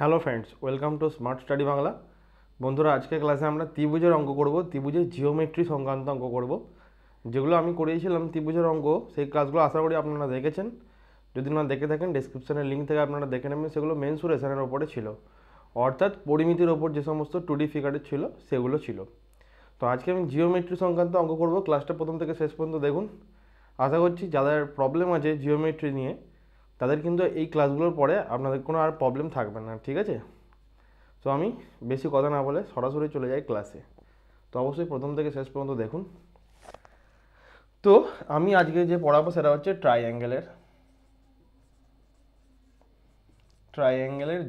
Hello friends welcome to smart study Bangla বন্ধুরা আজকে ক্লাসে আমরা ত্রিভুজের অঙ্ক করব ত্রিভুজের জিওমেট্রি সংক্রান্ত অঙ্ক করব যেগুলো আমি করিয়েছিলাম ত্রিভুজের অঙ্ক সেই ক্লাসগুলো আশা করি আপনারা দেখেছেন যদি না দেখে থাকেন ডিসক্রিপশানের লিঙ্ক থেকে আপনারা দেখে নেবেন সেগুলো মেন মেনসুরেশনের ওপরে ছিল অর্থাৎ পরিমিতির ওপর যে সমস্ত টুডি ফিগারের ছিল সেগুলো ছিল তো আজকে আমি জিওমেট্রি সংক্রান্ত অঙ্ক করব ক্লাসটা প্রথম থেকে শেষ পর্যন্ত দেখুন আশা করছি যাদের প্রবলেম আছে জিওমেট্রি নিয়ে তাদের কিন্তু এই ক্লাসগুলোর পরে আপনাদের কোনো আর প্রবলেম থাকবে না ঠিক আছে তো আমি বেশি কথা না বলে সরাসরি চলে যাই ক্লাসে তো অবশ্যই প্রথম থেকে শেষ পর্যন্ত দেখুন তো আমি আজকে যে পড়াবো সেটা হচ্ছে ট্রাই অ্যাঙ্গেলের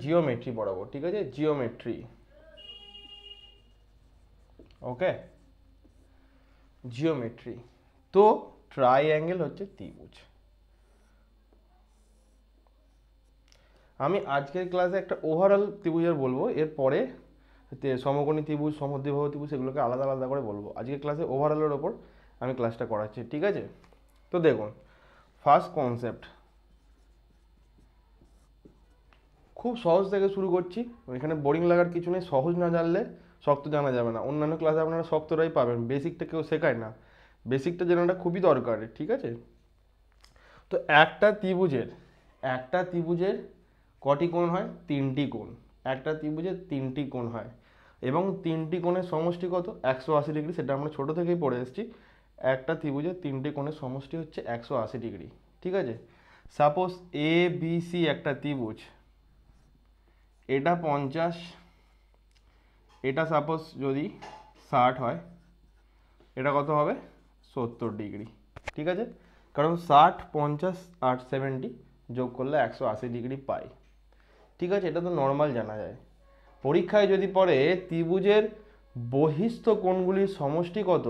জিওমেট্রি পড়াবো ঠিক আছে জিওমেট্রি ওকে জিওমেট্রি তো অ্যাঙ্গেল হচ্ছে ত্রিভুজ আমি আজকের ক্লাসে একটা ওভারঅল ত্রিভুজের বলবো এরপরে সমকোণী ত্রিভুজ সমদ্বিবাহু ত্রিভুজ সেগুলোকে আলাদা আলাদা করে বলবো আজকের ক্লাসে ওভারঅলের ওপর আমি ক্লাসটা করাচ্ছি ঠিক আছে তো দেখুন ফার্স্ট কনসেপ্ট খুব সহজ থেকে শুরু করছি এখানে বোরিং লাগার কিছু নেই সহজ না জানলে শক্ত জানা যাবে না অন্যান্য ক্লাসে আপনারা শক্তরাই পাবেন বেসিকটা কেউ শেখায় না বেসিকটা জানাটা খুবই দরকার ঠিক আছে তো একটা ত্রিভুজের একটা ত্রিভুজের কটি কোণ হয় তিনটি কোণ একটা ত্রিভুজে তিনটি কোণ হয় এবং তিনটি কোণের সমষ্টি কত একশো আশি ডিগ্রি সেটা আমরা ছোটো থেকেই পড়ে এসেছি একটা ত্রিভুজে তিনটি কোণের সমষ্টি হচ্ছে একশো আশি ডিগ্রি ঠিক আছে সাপোজ এ বি সি একটা ত্রিভুজ এটা পঞ্চাশ এটা সাপোজ যদি ষাট হয় এটা কত হবে সত্তর ডিগ্রি ঠিক আছে কারণ ষাট পঞ্চাশ আট সেভেন্টি যোগ করলে একশো আশি ডিগ্রি পাই ঠিক আছে এটা তো নর্মাল জানা যায় পরীক্ষায় যদি পড়ে ত্রিভুজের বহিস্থ কোণগুলির সমষ্টি কত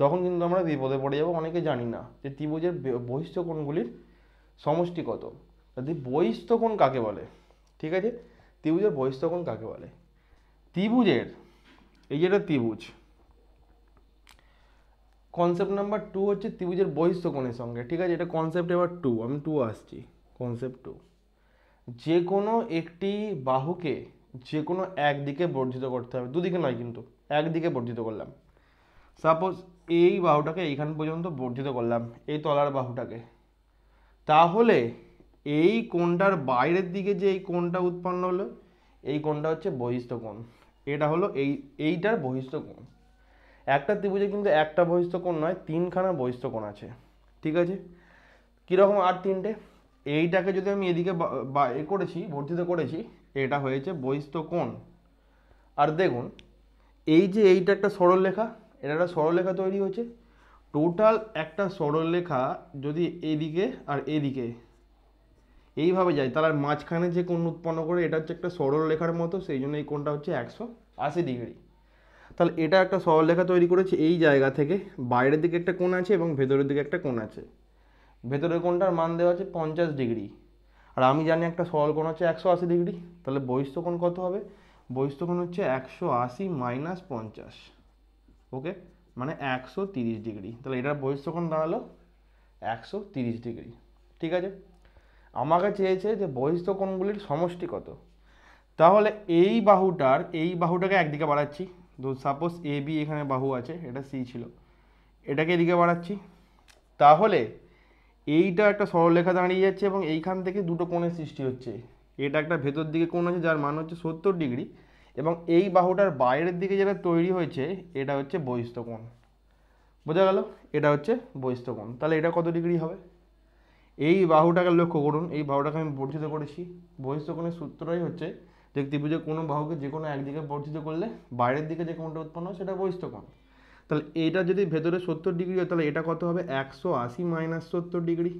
তখন কিন্তু আমরা বিপদে পড়ে যাবো অনেকে জানি না যে ত্রিভুজের বহিষ্ঠ কোণগুলির সমষ্টি কত যদি বহিষ্ঠ কোণ কাকে বলে ঠিক আছে ত্রিভুজের বহিষ্ঠ কোণ কাকে বলে ত্রিভুজের এই যেটা ত্রিভুজ কনসেপ্ট নাম্বার টু হচ্ছে ত্রিভুজের বহিষ্ঠ কোণের সঙ্গে ঠিক আছে এটা কনসেপ্ট এবার টু আমি টু আসছি কনসেপ্ট টু যে কোনো একটি বাহুকে যে কোনো একদিকে বর্ধিত করতে হবে দুদিকে নয় কিন্তু একদিকে বর্ধিত করলাম সাপোজ এই বাহুটাকে এইখান পর্যন্ত বর্ধিত করলাম এই তলার বাহুটাকে তাহলে এই কোণটার বাইরের দিকে যে এই কোণটা উৎপন্ন হলো এই কোণটা হচ্ছে বহিষ্ঠ কোণ এটা হলো এই এইটার বহিষ্ঠ কোণ একটা ত্রিভুজে কিন্তু একটা বহিষ্ঠ কোণ নয় তিনখানা বহিষ্ঠ কোণ আছে ঠিক আছে কীরকম আর তিনটে এইটাকে যদি আমি এদিকে বা এ করেছি বর্ধিত করেছি এটা হয়েছে বহিস্থ কোণ আর দেখুন এই যে এইটা একটা সরলরেখা এটা একটা সরলরেখা তৈরি হয়েছে টোটাল একটা সরলরেখা যদি এদিকে আর এদিকে এইভাবে যায় তাহলে আর মাঝখানে যে কোণ উৎপন্ন করে এটা হচ্ছে একটা সরলরেখার মতো সেই জন্য এই কোণটা হচ্ছে একশো আশি ডিগ্রি তাহলে এটা একটা সরলরেখা তৈরি করেছে এই জায়গা থেকে বাইরের দিকে একটা কোণ আছে এবং ভেতরের দিকে একটা কোণ আছে ভেতরের কোণটার মান দেওয়া আছে পঞ্চাশ ডিগ্রি আর আমি জানি একটা সরল কোণ হচ্ছে একশো আশি ডিগ্রি তাহলে কোণ কত হবে কোণ হচ্ছে একশো আশি মাইনাস পঞ্চাশ ওকে মানে একশো তিরিশ ডিগ্রি তাহলে এটার কোণ দাঁড়ালো একশো তিরিশ ডিগ্রি ঠিক আছে আমাকে চেয়েছে যে কোণগুলির সমষ্টি কত তাহলে এই বাহুটার এই বাহুটাকে একদিকে বাড়াচ্ছি তো সাপোজ এ বি এখানে বাহু আছে এটা সি ছিল এটাকে এদিকে বাড়াচ্ছি তাহলে এইটা একটা সরলরেখা দাঁড়িয়ে যাচ্ছে এবং এইখান থেকে দুটো কোণের সৃষ্টি হচ্ছে এটা একটা ভেতর দিকে কোণ আছে যার মান হচ্ছে সত্তর ডিগ্রি এবং এই বাহুটার বাইরের দিকে যেটা তৈরি হয়েছে এটা হচ্ছে বহিস্থ কোণ বোঝা গেল এটা হচ্ছে বহিস্থ কোণ তাহলে এটা কত ডিগ্রি হবে এই বাহুটাকে লক্ষ্য করুন এই বাহুটাকে আমি বর্ধিত করেছি বহিস্থ কোণের সূত্রটাই হচ্ছে যে ত্রিভুজের কোনো বাহুকে যে কোনো একদিকে বর্ধিত করলে বাইরের দিকে যে কোণটা উৎপন্ন হয় সেটা বহিস্থ কোণ তাহলে এটা যদি ভেতরে সত্তর ডিগ্রি হয় তাহলে এটা কত হবে একশো আশি মাইনাস সত্তর ডিগ্রি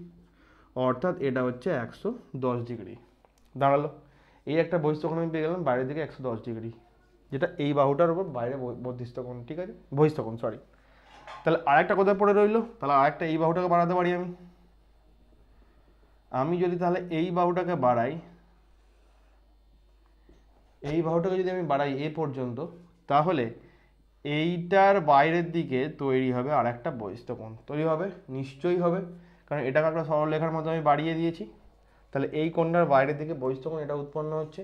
অর্থাৎ এটা হচ্ছে একশো দশ ডিগ্রি দাঁড়ালো এই একটা বহিষ্ঠকোণ আমি পেয়ে গেলাম বাইরের দিকে একশো দশ ডিগ্রি যেটা এই বাহুটার উপর বাইরে বহিষ্ঠকোণ ঠিক আছে বহিষ্ঠকোণ সরি তাহলে আরেকটা কোথায় পড়ে রইলো তাহলে আরেকটা এই বাহুটাকে বাড়াতে পারি আমি আমি যদি তাহলে এই বাহুটাকে বাড়াই এই বাহুটাকে যদি আমি বাড়াই এ পর্যন্ত তাহলে এইটার বাইরের দিকে তৈরি হবে আর একটা বহিস্থকোণ তৈরি হবে নিশ্চয়ই হবে কারণ এটাকে একটা সরলরেখার মধ্যে আমি বাড়িয়ে দিয়েছি তাহলে এই কোণটার বাইরের দিকে বহিস্থকোণ এটা উৎপন্ন হচ্ছে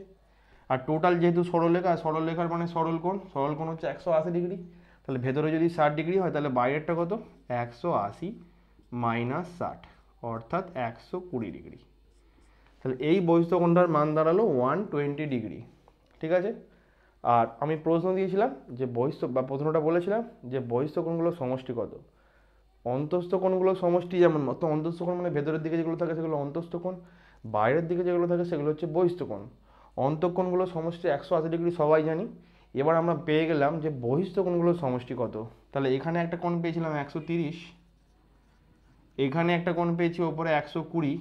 আর টোটাল যেহেতু সরলরেখা সরলরেখার মানে সরল কোণ সরল কোণ হচ্ছে একশো আশি ডিগ্রি তাহলে ভেতরে যদি ষাট ডিগ্রি হয় তাহলে বাইরেরটা কত একশো আশি মাইনাস ষাট অর্থাৎ একশো কুড়ি ডিগ্রি তাহলে এই বহিস্থকোণটার মান দাঁড়ালো ওয়ান টোয়েন্টি ডিগ্রি ঠিক আছে আর আমি প্রশ্ন দিয়েছিলাম যে বহিস্থ বা প্রশ্নটা বলেছিলাম যে বহিস্থ কোণগুলো সমষ্টি কত অন্তস্থ কোণগুলো সমষ্টি যেমন মতো অন্তস্থ কোণ মানে ভেতরের দিকে যেগুলো থাকে সেগুলো অন্তস্থ কোণ বাইরের দিকে যেগুলো থাকে সেগুলো হচ্ছে বহিস্থ কোণ অন্তঃকোণগুলো সমষ্টি একশো আশি ডিগ্রি সবাই জানি এবার আমরা পেয়ে গেলাম যে বহিস্থ কোণগুলোর সমষ্টি কত তাহলে এখানে একটা কোণ পেয়েছিলাম একশো তিরিশ এখানে একটা কোণ পেয়েছি ওপরে একশো কুড়ি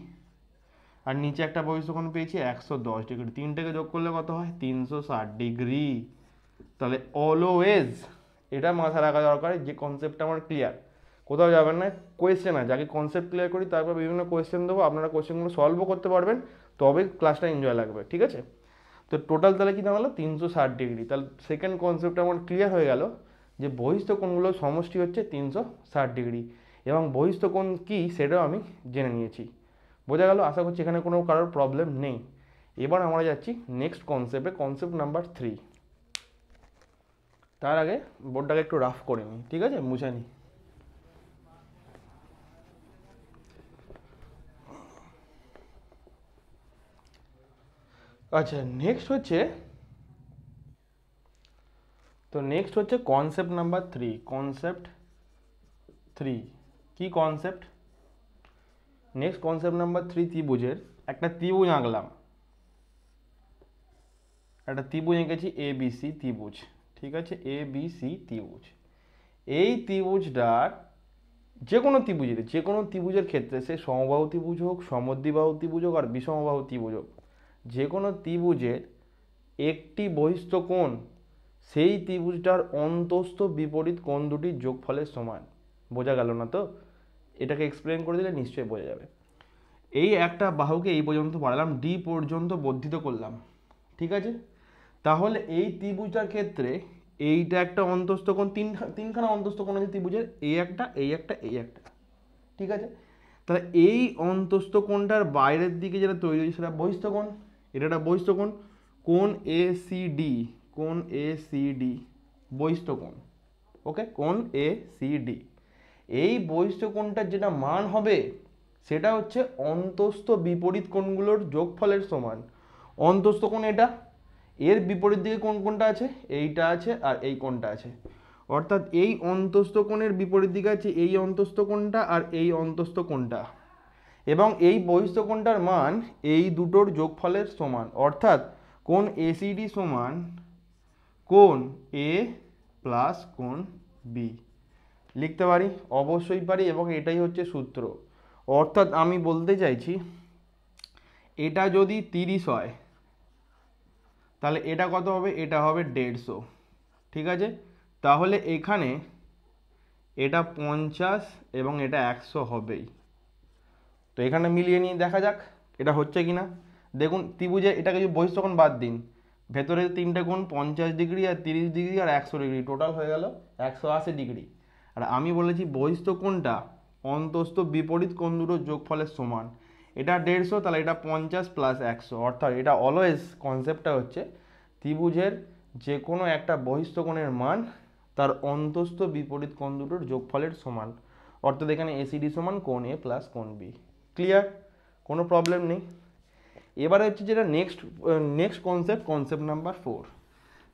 আর নিচে একটা বহিষ্কোণ পেয়েছি একশো দশ ডিগ্রি তিনটাকে যোগ করলে কত হয় তিনশো ষাট ডিগ্রি তাহলে অলওয়েজ এটা মাথায় রাখা দরকার যে কনসেপ্টটা আমার ক্লিয়ার কোথাও যাবেন না কোয়েশ্চেন আছে আগে কনসেপ্ট ক্লিয়ার করি তারপর বিভিন্ন কোয়েশ্চেন দেবো আপনারা কোয়েশ্চেনগুলো সলভও করতে পারবেন তবে ক্লাসটা এনজয় লাগবে ঠিক আছে তো টোটাল তাহলে কী দাঁড়ালো তিনশো ষাট ডিগ্রি তাহলে সেকেন্ড কনসেপ্ট আমার ক্লিয়ার হয়ে গেল যে বহিষ্ঠ কোণগুলোর সমষ্টি হচ্ছে তিনশো ষাট ডিগ্রি এবং বহিষ্ঠ কোণ কী সেটাও আমি জেনে নিয়েছি বোঝা গেল আশা করছি এখানে কোনো কারোর প্রবলেম নেই এবার আমরা যাচ্ছি নেক্সট কনসেপ্টে কনসেপ্ট নাম্বার থ্রি তার আগে বোর্ডটাকে একটু রাফ করে নিই ঠিক আছে মুছে নিই আচ্ছা নেক্সট হচ্ছে তো নেক্সট হচ্ছে concept number three concept three কি concept next concept number three ত্রিভুজের একটা ত্রিভুজ আঁকলাম একটা ত্রিভুজ এঁকেছি এ বি সি ত্রিভুজ ঠিক আছে এ বি সি ত্রিভুজ এই ত্রিভুজটার যে কোনো ত্রিভুজের যে কোনো ত্রিভুজের ক্ষেত্রে সে সমবাহু ত্রিভুজ হোক সমদ্বিবাহু ত্রিভুজ হোক আর বিষমবাহু ত্রিভুজ হোক যে কোনো ত্রিভুজের একটি বহিষ্ঠ কোণ সেই ত্রিভুজটার অন্তস্থ বিপরীত কোণ দুটির যোগফলের সমান বোঝা গেল না তো এটাকে এক্সপ্লেন করে দিলে নিশ্চয়ই বোঝা যাবে এই একটা বাহুকে এই পর্যন্ত বাড়ালাম ডি পর্যন্ত বর্ধিত করলাম ঠিক আছে তাহলে এই ত্রিভুজটার ক্ষেত্রে এইটা একটা অন্তস্থ কোণ তিন তিনখানা অন্তস্থ কোণ আছে ত্রিভুজের এই একটা এই একটা এই একটা ঠিক আছে তাহলে এই অন্তস্থ বাইরের দিকে যেটা তৈরি হয়েছে সেটা বহিস্থ এটা একটা বহিস্থ কোন এ সি ডি কোন এ সি ডি বহিস্থ ওকে কোন এ সি ডি এই বহিষ্ঠ কোণটার যেটা মান হবে সেটা হচ্ছে অন্তস্থ বিপরীত কোণগুলোর যোগফলের সমান অন্তস্থ কোণ এটা এর বিপরীত দিকে কোন কোনটা আছে এইটা আছে আর এই কোণটা আছে অর্থাৎ এই অন্তস্থ কোণের বিপরীত দিকে আছে এই অন্তস্থ কোণটা আর এই অন্তস্থ কোণটা এবং এই বহিষ্ঠ কোণটার মান এই দুটোর যোগফলের সমান অর্থাৎ কোন এসিডি সমান কোন এ প্লাস কোন বি লিখতে পারি অবশ্যই পারি এবং এটাই হচ্ছে সূত্র অর্থাৎ আমি বলতে চাইছি এটা যদি তিরিশ হয় তাহলে এটা কত হবে এটা হবে দেড়শো ঠিক আছে তাহলে এখানে এটা পঞ্চাশ এবং এটা একশো হবেই তো এখানে মিলিয়ে নিয়ে দেখা যাক এটা হচ্ছে কি না দেখুন ত্রিভুজে এটাকে যদি বহিষ্ঠকোণ বাদ দিন ভেতরে তিনটে কোণ পঞ্চাশ ডিগ্রি আর তিরিশ ডিগ্রি আর একশো ডিগ্রি টোটাল হয়ে গেল একশো আশি ডিগ্রি আর আমি বলেছি বহিস্থ কোনটা অন্তস্থ বিপরীত কোন দুটো যোগফলের সমান এটা দেড়শো তাহলে এটা পঞ্চাশ প্লাস একশো অর্থাৎ এটা অলওয়েজ কনসেপ্টটা হচ্ছে ত্রিভুজের যে কোনো একটা বহিস্থ কোণের মান তার অন্তস্থ বিপরীত কোন দুটোর যোগফলের সমান অর্থাৎ এখানে এসিডি সমান কোন এ প্লাস কোন বি ক্লিয়ার কোনো প্রবলেম নেই এবারে হচ্ছে যেটা next next concept concept number four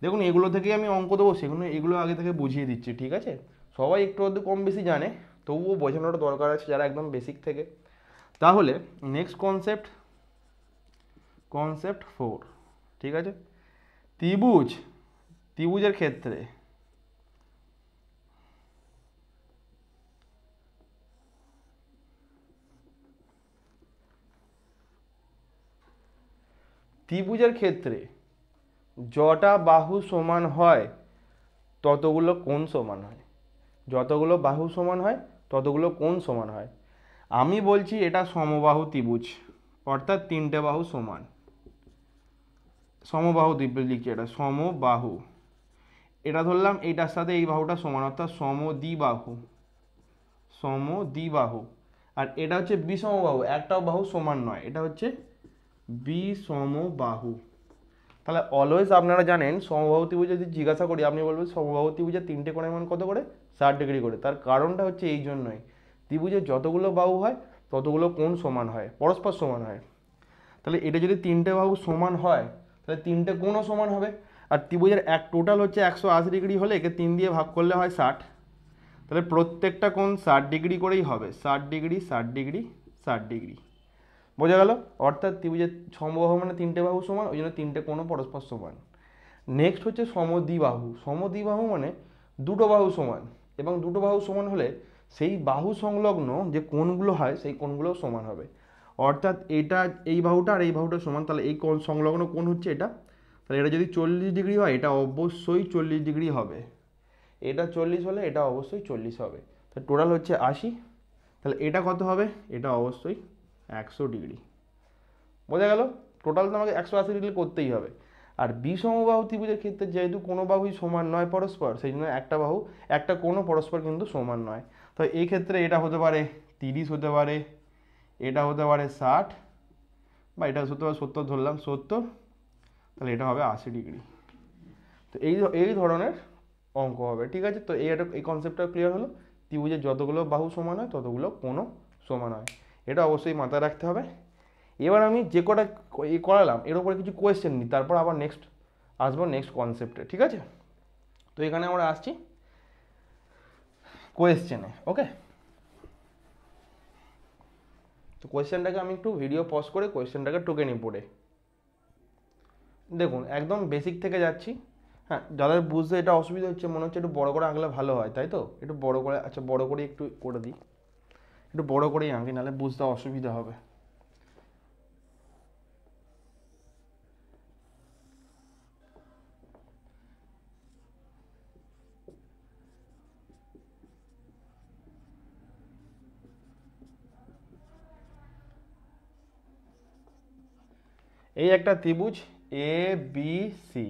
দেখুন এগুলো থেকেই আমি অঙ্ক দেবো সেগুলো এগুলো আগে থেকে বুঝিয়ে দিচ্ছি ঠিক আছে সবাই একটু অর্ধ কম বেশি জানে তবুও বোঝানোটা দরকার আছে যারা একদম বেসিক থেকে তাহলে নেক্সট কনসেপ্ট কনসেপ্ট ফোর ঠিক আছে ত্রিভুজ ত্রিভুজের ক্ষেত্রে ত্রিভুজের ক্ষেত্রে যটা বাহু সমান হয় ততগুলো কোন সমান হয় যতগুলো বাহু সমান হয় ততগুলো কোণ সমান হয় আমি বলছি এটা সমবাহু ত্রিভুজ অর্থাৎ তিনটে বাহু সমান সমবাহু দ্বীপে লিখছি এটা সমবাহু এটা ধরলাম এইটার সাথে এই বাহুটা সমান অর্থাৎ সমদ্বিবাহু সমদ্বিবাহু আর এটা হচ্ছে বিষমবাহু একটাও বাহু সমান নয় এটা হচ্ছে বিষমবাহু তাহলে অলওয়েজ আপনারা জানেন সমবাহু ত্রিভুজ যদি জিজ্ঞাসা করি আপনি বলবেন সমবাহু ত্রিভুজের তিনটে কোণের মান কত করে ষাট ডিগ্রি করে তার কারণটা হচ্ছে এই জন্যই ত্রিভুজের যতগুলো বাহু হয় ততগুলো কোণ সমান হয় পরস্পর সমান হয় তাহলে এটা যদি তিনটে বাহু সমান হয় তাহলে তিনটে কোণও সমান হবে আর ত্রিভুজের এক টোটাল হচ্ছে একশো আশি ডিগ্রি হলে একে তিন দিয়ে ভাগ করলে হয় ষাট তাহলে প্রত্যেকটা কোণ ষাট ডিগ্রি করেই হবে ষাট ডিগ্রি ষাট ডিগ্রি ষাট ডিগ্রি বোঝা গেল অর্থাৎ ত্রিভুজের সমবাহু মানে তিনটে বাহু সমান ওই জন্য তিনটে কোণও পরস্পর সমান নেক্সট হচ্ছে সমদ্বিবাহু সমদ্বিবাহু মানে দুটো বাহু সমান এবং দুটো বাহু সমান হলে সেই বাহু সংলগ্ন যে কোণগুলো হয় সেই কোণগুলো সমান হবে অর্থাৎ এটা এই বাহুটা আর এই বাহুটা সমান তাহলে এই কোণ সংলগ্ন কোণ হচ্ছে এটা তাহলে এটা যদি চল্লিশ ডিগ্রি হয় এটা অবশ্যই চল্লিশ ডিগ্রি হবে এটা চল্লিশ হলে এটা অবশ্যই চল্লিশ হবে তাহলে টোটাল হচ্ছে আশি তাহলে এটা কত হবে এটা অবশ্যই একশো ডিগ্রি বোঝা গেল টোটাল তো আমাকে একশো আশি ডিগ্রি করতেই হবে আর বিষমবাহু ত্রিভুজের ক্ষেত্রে যেহেতু কোনো বাহুই সমান নয় পরস্পর সেই জন্য একটা বাহু একটা কোনো পরস্পর কিন্তু সমান নয় তো এই ক্ষেত্রে এটা হতে পারে তিরিশ হতে পারে এটা হতে পারে ষাট বা এটা হতে পারে সত্তর ধরলাম সত্তর তাহলে এটা হবে আশি ডিগ্রি তো এই এই ধরনের অঙ্ক হবে ঠিক আছে তো এই এই কনসেপ্টটা ক্লিয়ার হলো ত্রিভুজের যতগুলো বাহু সমান হয় ততগুলো কোনো সমান হয় এটা অবশ্যই মাথায় রাখতে হবে এবার আমি যে কটা এ করালাম এর উপরে কিছু কোয়েশ্চেন নিই তারপর আবার নেক্সট আসবো নেক্সট কনসেপ্টে ঠিক আছে তো এখানে আমরা আসছি কোয়েশ্চেনে ওকে তো কোয়েশ্চেনটাকে আমি একটু ভিডিও পজ করে কোয়েশ্চেনটাকে টুকে নিই পড়ে দেখুন একদম বেসিক থেকে যাচ্ছি হ্যাঁ যাদের বুঝতে এটা অসুবিধা হচ্ছে মনে হচ্ছে একটু বড় করে আঁকলে ভালো হয় তাই তো একটু বড়ো করে আচ্ছা বড় করে একটু করে দিই একটু বড়ো করেই আঁকি নাহলে বুঝতে অসুবিধা হবে এই একটা ত্রিভুজ এ বি সি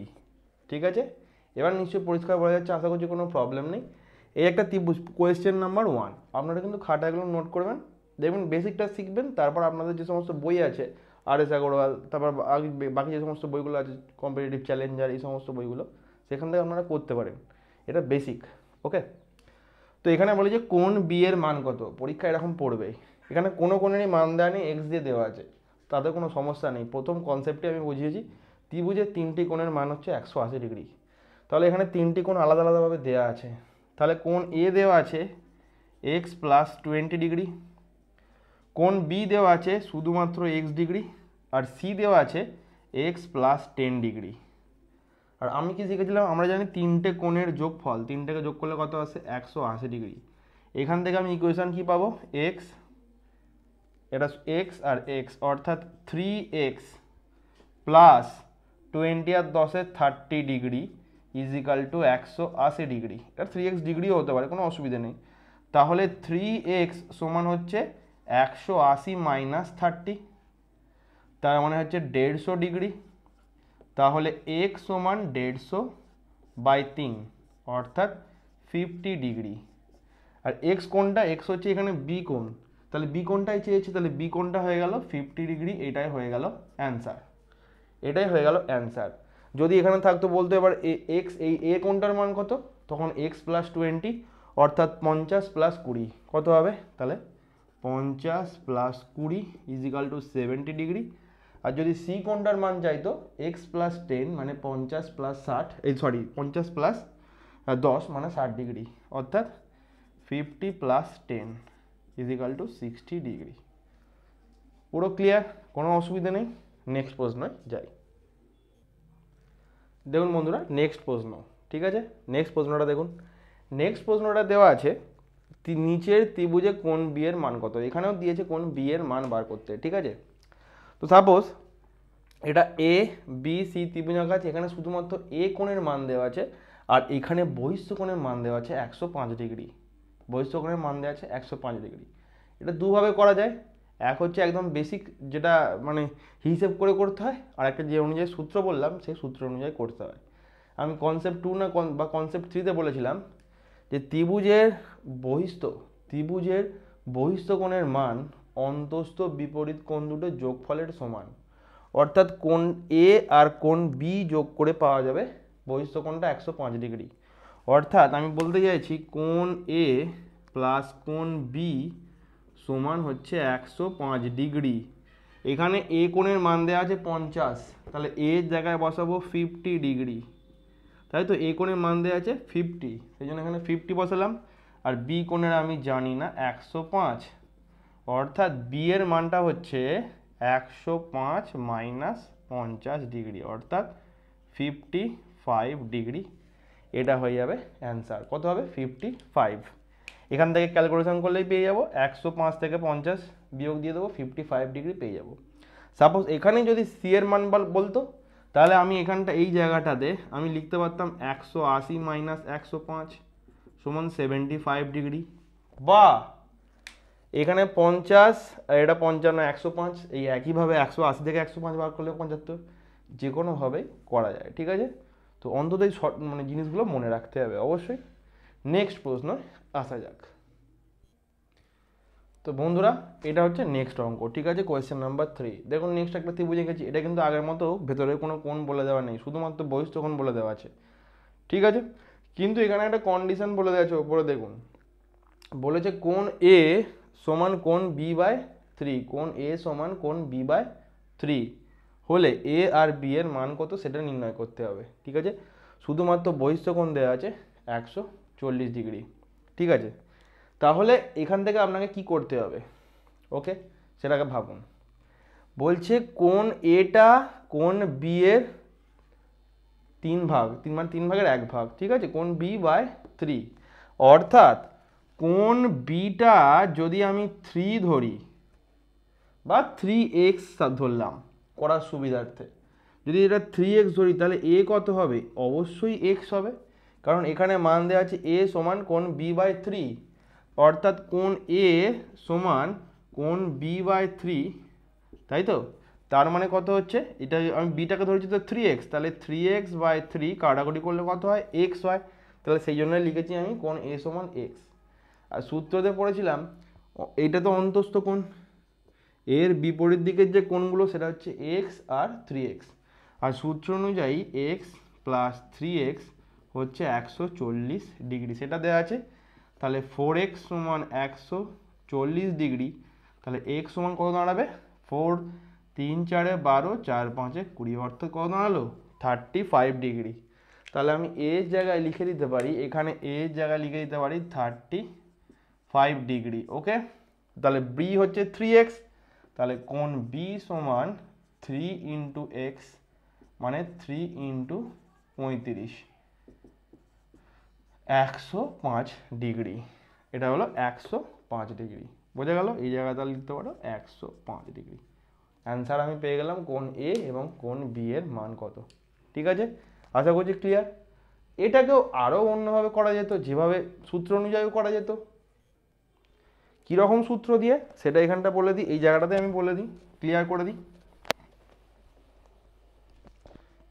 ঠিক আছে এবার নিশ্চয়ই পরিষ্কার বলা যাচ্ছে আশা করছি কোনো প্রবলেম নেই এই একটা ত্রিভুজ কোয়েশ্চেন নাম্বার ওয়ান আপনারা কিন্তু খাটাগুলো নোট করবেন দেখবেন বেসিকটা শিখবেন তারপর আপনাদের যে সমস্ত বই আছে আর এস আগরওয়াল তারপর বাকি যে সমস্ত বইগুলো আছে কম্পিটিটিভ চ্যালেঞ্জার এই সমস্ত বইগুলো সেখান থেকে আপনারা করতে পারেন এটা বেসিক ওকে তো এখানে বলি যে কোন বি এর মান কত পরীক্ষা এরকম পড়বে এখানে কোনো কোনেরই মান দেয়নি এক্স দিয়ে দেওয়া আছে তাদের কোনো সমস্যা নেই প্রথম কনসেপ্টে আমি বুঝিয়েছি ত্রিভুজের তিনটি কোণের মান হচ্ছে একশো আশি ডিগ্রি তাহলে এখানে তিনটি কোণ আলাদা আলাদাভাবে দেওয়া আছে তাহলে কোণ এ দেওয়া আছে এক্স প্লাস টোয়েন্টি ডিগ্রি কোণ বি দেওয়া আছে শুধুমাত্র এক্স ডিগ্রি আর সি দেওয়া আছে এক্স প্লাস টেন ডিগ্রি আর আমি কি শিখেছিলাম আমরা জানি তিনটে কোণের যোগফল তিনটেকে যোগ করলে কত আসে একশো আশি ডিগ্রি এখান থেকে আমি ইকুয়েশান কী পাবো এক্স এটা এক্স আর এক্স অর্থাৎ থ্রি এক্স প্লাস টোয়েন্টি আর দশে থার্টি ডিগ্রি ইজিক্যাল টু একশো আশি ডিগ্রি এটা থ্রি এক্স ডিগ্রিও হতে পারে কোনো অসুবিধা নেই তাহলে থ্রি এক্স সমান হচ্ছে একশো আশি মাইনাস থার্টি তার মানে হচ্ছে দেড়শো ডিগ্রি তাহলে এক্স সমান দেড়শো বাই তিন অর্থাৎ ফিফটি ডিগ্রি আর এক্স কোনটা এক্স হচ্ছে এখানে বি কোন তাহলে বি কোনটাই চেয়েছি তাহলে বি কোনটা হয়ে গেল ফিফটি ডিগ্রি এটাই হয়ে গেল অ্যান্সার এটাই হয়ে গেল অ্যান্সার যদি এখানে থাকতো বলতো এবার এ এক্স এই এ কোনটার মান কত তখন এক্স প্লাস টোয়েন্টি অর্থাৎ পঞ্চাশ প্লাস কুড়ি কত হবে তাহলে পঞ্চাশ প্লাস কুড়ি ইজিক্যাল টু সেভেন্টি ডিগ্রি আর যদি সি কোনটার মান চাইতো এক্স প্লাস টেন মানে পঞ্চাশ প্লাস ষাট এই সরি পঞ্চাশ প্লাস দশ মানে ষাট ডিগ্রি অর্থাৎ fifty plus ten is equal to sixty degree পুরো ক্লিয়ার কোনো অসুবিধা নেই নেক্সট প্রশ্ন যাই দেখুন বন্ধুরা নেক্সট প্রশ্ন ঠিক আছে নেক্সট প্রশ্নটা দেখুন নেক্সট প্রশ্নটা দেওয়া আছে নিচের ত্রিভুজে কোন বিয়ের মান কত এখানেও দিয়েছে কোন বিয়ের মান বার করতে ঠিক আছে তো সাপোজ এটা এ বি সি ত্রিভুজ আছে এখানে শুধুমাত্র এ কোণের মান দেওয়া আছে আর এখানে বহিষ্ঠ কোণের মান দেওয়া আছে একশো ডিগ্রি বহিষ্ঠকোণের মান দেওয়া আছে একশো পাঁচ ডিগ্রি এটা দুভাবে করা যায় এক হচ্ছে একদম বেসিক যেটা মানে হিসেব করে করতে হয় আর একটা যে অনুযায়ী সূত্র বললাম সেই সূত্র অনুযায়ী করতে হয় আমি কনসেপ্ট টু না বা কনসেপ্ট থ্রিতে বলেছিলাম যে ত্রিভুজের বহিস্থ ত্রিভুজের বহিস্থ মান অন্তস্থ বিপরীত কোণ দুটো যোগফলের সমান অর্থাৎ কোন এ আর কোন বি যোগ করে পাওয়া যাবে বহিষ্ঠকোণটা একশো পাঁচ ডিগ্রি অর্থাৎ আমি বলতে চাইছি কোন এ প্লাস কোন বি সমান হচ্ছে একশো পাঁচ ডিগ্রি এখানে এ কোণের মান দেওয়া আছে পঞ্চাশ তাহলে এর জায়গায় বসাবো ফিফটি ডিগ্রি তাই তো এ কোণের মান দেওয়া আছে ফিফটি সেই জন্য এখানে ফিফটি বসালাম আর বি কোণের আমি জানি না একশো পাঁচ অর্থাৎ বি এর মানটা হচ্ছে একশো পাঁচ মাইনাস পঞ্চাশ ডিগ্রি অর্থাৎ ফিফটি ফাইভ ডিগ্রি এটা হয়ে যাবে অ্যান্সার কত হবে ফিফটি ফাইভ এখান থেকে ক্যালকুলেশন করলেই পেয়ে যাবো একশো পাঁচ থেকে পঞ্চাশ বিয়োগ দিয়ে দেবো ফিফটি ফাইভ ডিগ্রি পেয়ে যাবো সাপোজ এখানে যদি সি এর মান বলতো তাহলে আমি এখানটা এই জায়গাটাতে আমি লিখতে পারতাম একশো আশি মাইনাস একশো পাঁচ সমান সেভেন্টি ফাইভ ডিগ্রি বা এখানে পঞ্চাশ এটা পঞ্চান্ন একশো পাঁচ এই একইভাবে একশো আশি থেকে একশো পাঁচ বার করলে পঁচাত্তর যে কোনোভাবেই করা যায় ঠিক আছে তো অন্তত এই শর্ট মানে জিনিসগুলো মনে রাখতে হবে অবশ্যই নেক্সট প্রশ্ন আসা যাক তো বন্ধুরা এটা হচ্ছে নেক্সট অঙ্ক ঠিক আছে কোয়েশ্চেন নাম্বার থ্রি দেখুন নেক্সট একটা বুঝে গেছি এটা কিন্তু আগের মতো ভেতরে কোনো কোণ বলে দেওয়া নেই শুধুমাত্র বয়স তখন বলে দেওয়া আছে ঠিক আছে কিন্তু এখানে একটা কন্ডিশন বলে দেওয়া আছে ওপরে দেখুন বলেছে কোন এ সমান কোন বি বাই থ্রি কোন এ সমান কোন বি বাই থ্রি হলে এ আর বি এর মান কত সেটা নির্ণয় করতে হবে ঠিক আছে শুধুমাত্র বহিষ্ঠকোণ দেওয়া আছে একশো চল্লিশ ডিগ্রি ঠিক আছে তাহলে এখান থেকে আপনাকে কি করতে হবে ওকে সেটাকে ভাবুন বলছে কোন এটা কোন বি এর তিন ভাগ তিন মানে তিন ভাগের এক ভাগ ঠিক আছে কোন বি বাই থ্রি অর্থাৎ কোন বিটা যদি আমি থ্রি ধরি বা থ্রি এক্স ধরলাম করার সুবিধার্থে যদি এটা থ্রি এক্স ধরি তাহলে এ কত হবে অবশ্যই এক্স হবে কারণ এখানে মান দেওয়া আছে এ সমান কোন বি বাই থ্রি অর্থাৎ কোন এ সমান কোন বি বাই থ্রি তাই তো তার মানে কত হচ্ছে এটা আমি বিটাকে ধরেছি তো থ্রি এক্স তাহলে থ্রি এক্স বাই থ্রি কাটাকুটি করলে কত হয় এক্স হয় তাহলে সেই জন্য লিখেছি আমি কোন এ সমান এক্স আর সূত্রতে পড়েছিলাম এটা তো অন্তস্থ কোন এর বিপরীত দিকের যে কোণগুলো সেটা হচ্ছে এক্স আর থ্রি এক্স আর সূত্র অনুযায়ী এক্স প্লাস থ্রি এক্স হচ্ছে একশো চল্লিশ ডিগ্রি সেটা দেওয়া আছে তাহলে ফোর এক্স সমান একশো চল্লিশ ডিগ্রি তাহলে এক্স সমান কত দাঁড়াবে ফোর তিন চারে বারো চার পাঁচে কুড়ি অর্থ কত দাঁড়ালো থার্টি ফাইভ ডিগ্রি তাহলে আমি এ জায়গায় লিখে দিতে পারি এখানে এ জায়গায় লিখে দিতে পারি থার্টি ফাইভ ডিগ্রি ওকে তাহলে বি হচ্ছে থ্রি এক্স তাহলে কোন বি সমান থ্রি ইন্টু এক্স মানে থ্রি ইন্টু পঁয়ত্রিশ একশো পাঁচ ডিগ্রি এটা হলো একশো পাঁচ ডিগ্রি বোঝা গেল এই জায়গায় তাহলে লিখতে পারো একশো পাঁচ ডিগ্রি অ্যান্সার আমি পেয়ে গেলাম কোন এ এবং কোন বি এর মান কত ঠিক আছে আশা করছি ক্লিয়ার এটাকেও আরও অন্যভাবে করা যেত যেভাবে সূত্র অনুযায়ীও করা যেত কীরকম সূত্র দিয়ে সেটা এখানটা বলে দিই এই জায়গাটাতে আমি বলে দিই ক্লিয়ার করে দিই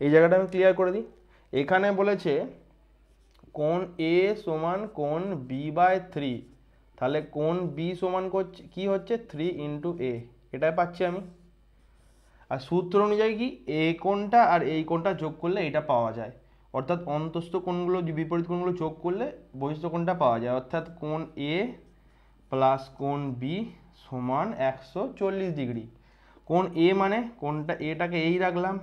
এই জায়গাটা আমি ক্লিয়ার করে দিই এখানে বলেছে কোন এ সমান কোন বি বাই থ্রি তাহলে কোন বি সমান করছে কি হচ্ছে থ্রি ইন্টু এ এটাই পাচ্ছি আমি আর সূত্র অনুযায়ী কি এ কোনটা আর এই কোনটা যোগ করলে এটা পাওয়া যায় অর্থাৎ অন্তস্থ কোণগুলো বিপরীত কোণগুলো যোগ করলে বহিষ্ঠ কোণটা পাওয়া যায় অর্থাৎ কোন এ প্লাস কোন বি সমান একশো চল্লিশ ডিগ্রি কোন এ মানে কোনটা এটাকে এই রাখলাম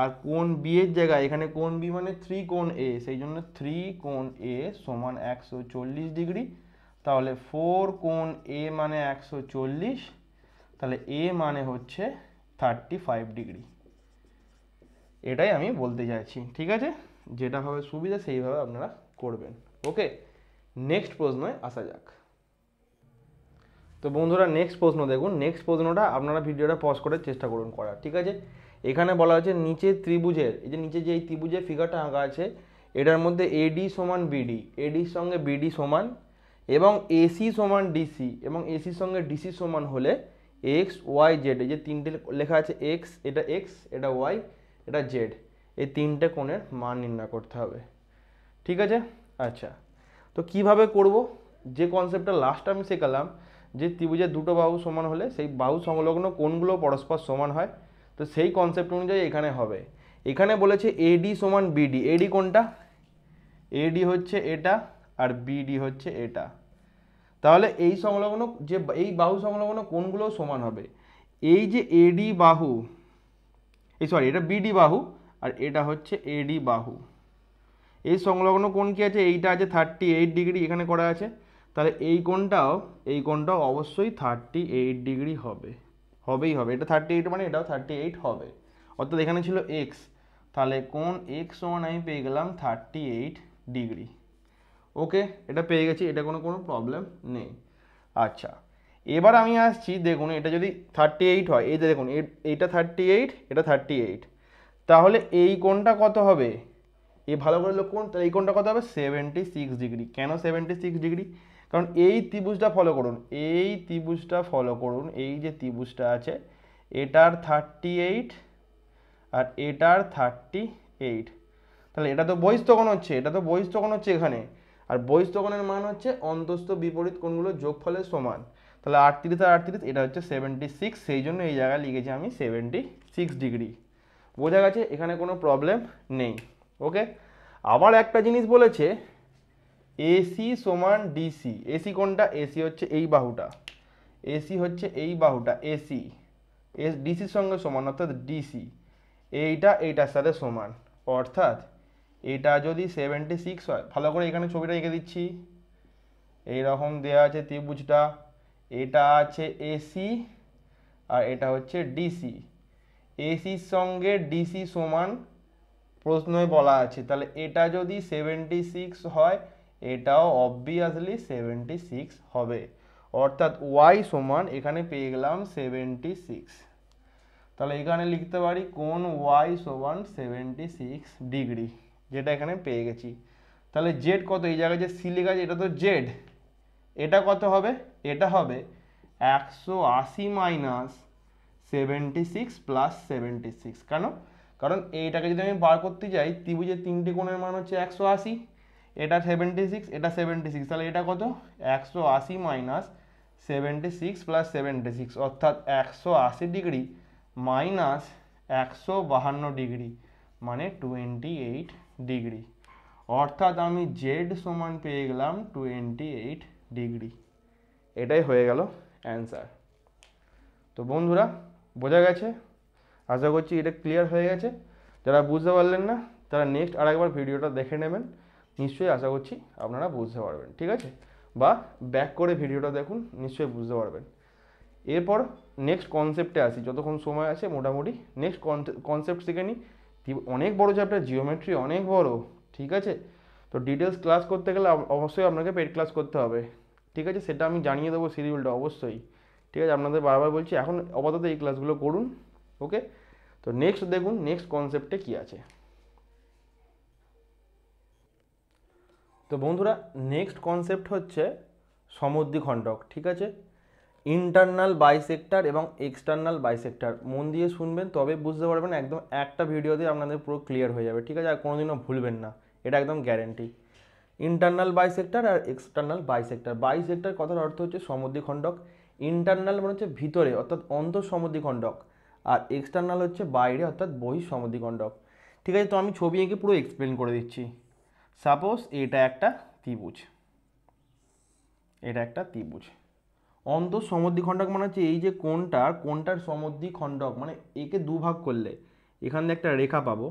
আর কোন বি এর জায়গায় এখানে কোন বি মানে থ্রি কোন এ সেই জন্য থ্রি কোন এ সমান একশো চল্লিশ ডিগ্রি তাহলে ফোর কোন এ মানে একশো চল্লিশ তাহলে এ মানে হচ্ছে থার্টি ফাইভ ডিগ্রি এটাই আমি বলতে চাইছি ঠিক আছে যেটা হবে সুবিধা সেইভাবে আপনারা করবেন ওকে নেক্সট প্রশ্নে আসা যাক তো বন্ধুরা নেক্সট প্রশ্ন দেখুন নেক্সট প্রশ্নটা আপনারা ভিডিওটা পজ করার চেষ্টা করুন করার ঠিক আছে এখানে বলা হয়েছে নিচে ত্রিভুজের এই যে নিচে যে এই ত্রিভুজের ফিগারটা আঁকা আছে এটার মধ্যে এডি সমান বিডি এডির সঙ্গে বিডি সমান এবং এসি সমান ডিসি এবং এসির সঙ্গে ডিসি সমান হলে এক্স ওয়াই জেড এই যে তিনটে লেখা আছে এক্স এটা এক্স এটা ওয়াই এটা জেড এই তিনটে কোণের মান নির্ণয় করতে হবে ঠিক আছে আচ্ছা তো কিভাবে করব যে কনসেপ্টটা লাস্ট আমি শেখালাম যে ত্রিভুজের দুটো বাহু সমান হলে সেই বাহু সংলগ্ন কোনগুলো পরস্পর সমান হয় তো সেই কনসেপ্ট অনুযায়ী এখানে হবে এখানে বলেছে এডি সমান বিডি এডি কোনটা এডি হচ্ছে এটা আর বিডি হচ্ছে এটা তাহলে এই সংলগ্ন যে এই বাহু সংলগ্ন কোনগুলো সমান হবে এই যে এডি বাহু এই সরি এটা বিডি বাহু আর এটা হচ্ছে এডি বাহু এই সংলগ্ন কোন কী আছে এইটা আছে থার্টি এইট ডিগ্রি এখানে করা আছে তাহলে এই কোণটাও এই কোণটাও অবশ্যই থার্টি এইট ডিগ্রি হবে হবেই হবে এটা থার্টি এইট মানে এটাও থার্টি এইট হবে অর্থাৎ এখানে ছিল এক্স তাহলে কোন এক্স ওয়ান আমি পেয়ে গেলাম থার্টি এইট ডিগ্রি ওকে এটা পেয়ে গেছি এটা কোনো কোনো প্রবলেম নেই আচ্ছা এবার আমি আসছি দেখুন এটা যদি থার্টি এইট হয় এই যে দেখুন এইটা থার্টি এইট এটা থার্টি এইট তাহলে এই কোণটা কত হবে এ ভালো করে লক্ষ্য করুন তাহলে এই কোণটা কত হবে সেভেন্টি সিক্স ডিগ্রি কেন সেভেন্টি সিক্স ডিগ্রি কারণ এই ত্রিভুজটা ফলো করুন এই ত্রিভুজটা ফলো করুন এই যে ত্রিভুজটা আছে এটার থার্টি এইট আর এটার থার্টি এইট তাহলে এটা তো বহিস্থকোণ হচ্ছে এটা তো বহিস্থকোণ হচ্ছে এখানে আর বহিস্থকোণের মান হচ্ছে অন্তস্থ বিপরীত যোগ ফলের সমান তাহলে আটত্রিশ আর আটত্রিশ এটা হচ্ছে সেভেন্টি সিক্স সেই জন্য এই জায়গায় লিখেছি আমি সেভেন্টি সিক্স ডিগ্রি বোঝা গেছে এখানে কোনো প্রবলেম নেই ওকে আবার একটা জিনিস বলেছে এসি সমান ডিসি এসি কোনটা এসি হচ্ছে এই বাহুটা এসি হচ্ছে এই বাহুটা এসি এস ডিসির সঙ্গে সমান অর্থাৎ ডিসি এইটা এইটার সাথে সমান অর্থাৎ এটা যদি সেভেন্টি সিক্স হয় ভালো করে এখানে ছবিটা এঁকে দিচ্ছি এইরকম দেওয়া আছে ত্রিভুজটা এটা আছে এসি আর এটা হচ্ছে ডিসি এসির সঙ্গে ডিসি সমান প্রশ্নই বলা আছে তাহলে এটা যদি সেভেন্টি সিক্স হয় এটাও অবভিয়াসলি সেভেন্টি সিক্স হবে অর্থাৎ ওয়াই সমান এখানে পেয়ে গেলাম সেভেন্টি সিক্স তাহলে এখানে লিখতে পারি কোন ওয়াই সমান সেভেন্টি সিক্স ডিগ্রি যেটা এখানে পেয়ে গেছি তাহলে জেড কত এই জায়গায় যে সি লেখা আছে এটা তো জেড এটা কত হবে এটা হবে একশো আশি minus seventy six plus seventy six কেন কারণ এইটাকে যদি আমি বার করতে যাই ত্রিভুজের তিনটি কোণের মান হচ্ছে একশো আশি এটা সেভেন্টি সিক্স এটা সেভেন্টি সিক্স তাহলে এটা কত একশো আশি minus seventy six plus seventy six অর্থাৎ একশো আশি ডিগ্রি মাইনাস একশো বাহান্ন ডিগ্রি মানে টোয়েন্টি এইট ডিগ্রি অর্থাৎ আমি জেড সমান পেয়ে গেলাম টোয়েন্টি এইট ডিগ্রি এটাই হয়ে গেল অ্যান্সার তো বন্ধুরা বোঝা গেছে আশা করছি এটা ক্লিয়ার হয়ে গেছে যারা বুঝতে পারলেন না তারা নেক্সট আরেকবার ভিডিওটা দেখে নেবেন নিশ্চয়ই আশা করছি আপনারা বুঝতে পারবেন ঠিক আছে বা ব্যাক করে ভিডিওটা দেখুন নিশ্চয়ই বুঝতে পারবেন এরপর নেক্সট কনসেপ্টে আসি যতক্ষণ সময় আছে মোটামুটি নেক্সট কনসেপ্ট শিখে নিই অনেক বড় চ্যাপ্টার জিওমেট্রি অনেক বড় ঠিক আছে তো ডিটেলস ক্লাস করতে গেলে অবশ্যই আপনাকে পেড ক্লাস করতে হবে ঠিক আছে সেটা আমি জানিয়ে দেবো শিডিউলটা অবশ্যই ঠিক আছে আপনাদের বারবার বলছি এখন আপাতত এই ক্লাসগুলো করুন ওকে তো নেক্সট দেখুন নেক্সট কনসেপ্টে কী আছে তো বন্ধুরা নেক্সট কনসেপ্ট হচ্ছে সমদ্বিখণ্ডক ঠিক আছে ইন্টারনাল বাইসেক্টর এবং এক্সটার্নাল বাইসেক্টর মন দিয়ে শুনবেন তবে বুঝতে পারবেন একদম একটা ভিডিও দিয়ে আপনাদের পুরো ক্লিয়ার হয়ে যাবে ঠিক আছে আর কোনোদিনও ভুলবেন না এটা একদম গ্যারেন্টি ইন্টারনাল বাইসেক্টর আর এক্সটার্নাল বাইসেক্টর বাইসেক্টর কথার অর্থ হচ্ছে সমুদ্রিখণ্ডক ইন্টারনাল মানে হচ্ছে ভিতরে অর্থাৎ অন্তঃ সমদ্বিখণ্ডক আর এক্সটার্নাল হচ্ছে বাইরে অর্থাৎ বহিঃ সমুদ্রিখণ্ডক ঠিক আছে তো আমি ছবি এঁকে পুরো এক্সপ্লেন করে দিচ্ছি সাপোজ এটা একটা ত্রিভুজ এটা একটা ত্রিভুজ অন্ত সমদ্বিখণ্ডক মানে হচ্ছে এই যে কোনটার কোনটার সমদ্বিখণ্ডক মানে একে দুভাগ করলে এখান দিয়ে একটা রেখা পাবো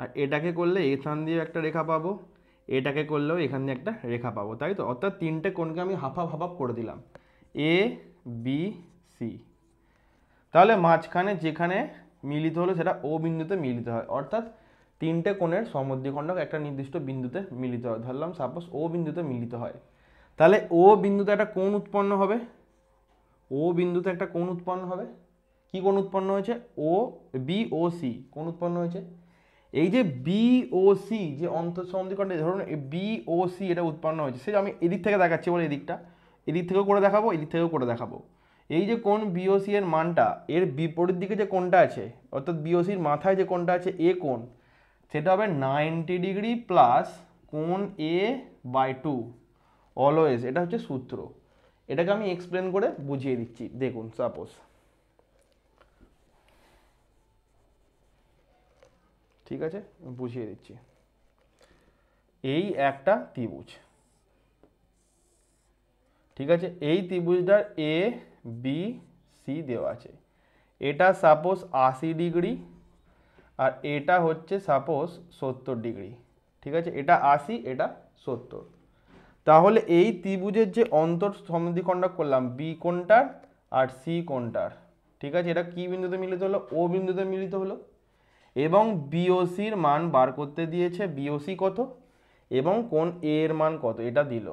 আর এটাকে করলে এখান দিয়ে একটা রেখা পাবো এটাকে করলেও এখান দিয়ে একটা রেখা পাবো তাই তো অর্থাৎ তিনটে কোনকে আমি হাফাফ হাফাফ করে দিলাম এ বি সি তাহলে মাঝখানে যেখানে মিলিত হলো সেটা ও বিন্দুতে মিলিত হয় অর্থাৎ তিনটে কোণের সমদ্বিখণ্ডক একটা নির্দিষ্ট বিন্দুতে মিলিত হয় ধরলাম সাপোজ ও বিন্দুতে মিলিত হয় তাহলে ও বিন্দুতে একটা কোণ উৎপন্ন হবে ও বিন্দুতে একটা কোণ উৎপন্ন হবে কি কোণ উৎপন্ন হয়েছে ও বি ও সি কোণ উৎপন্ন হয়েছে এই যে বি ও সি যে অন্তঃসন্ধিকণ্ডে ধরুন বি ও সি এটা উৎপন্ন হয়েছে সে আমি এদিক থেকে দেখাচ্ছি বলে এদিকটা এদিক থেকেও করে দেখাবো এদিক থেকেও করে দেখাবো এই যে কোন বিওসি এর মানটা এর বিপরীত দিকে যে কোনটা আছে অর্থাৎ বিওসির মাথায় যে কোনটা আছে এ কোণ সেটা হবে নাইনটি ডিগ্রি প্লাস কোন এ বাই টু অলওয়েজ এটা হচ্ছে সূত্র এটাকে আমি এক্সপ্লেন করে বুঝিয়ে দিচ্ছি দেখুন সাপোজ ঠিক আছে বুঝিয়ে দিচ্ছি এই একটা ত্রিভুজ ঠিক আছে এই ত্রিভুজটার এ বি সি দেওয়া আছে এটা সাপোজ আশি ডিগ্রি আর এটা হচ্ছে সাপোজ সত্তর ডিগ্রি ঠিক আছে এটা আশি এটা সত্তর তাহলে এই ত্রিভুজের যে অন্তর কন্ডাক্ট করলাম বি কোনটার আর সি কোনটার ঠিক আছে এটা কি বিন্দুতে মিলিত হলো ও বিন্দুতে মিলিত হলো এবং বিওসির মান বার করতে দিয়েছে বিওসি কত এবং কোন এ এর মান কত এটা দিল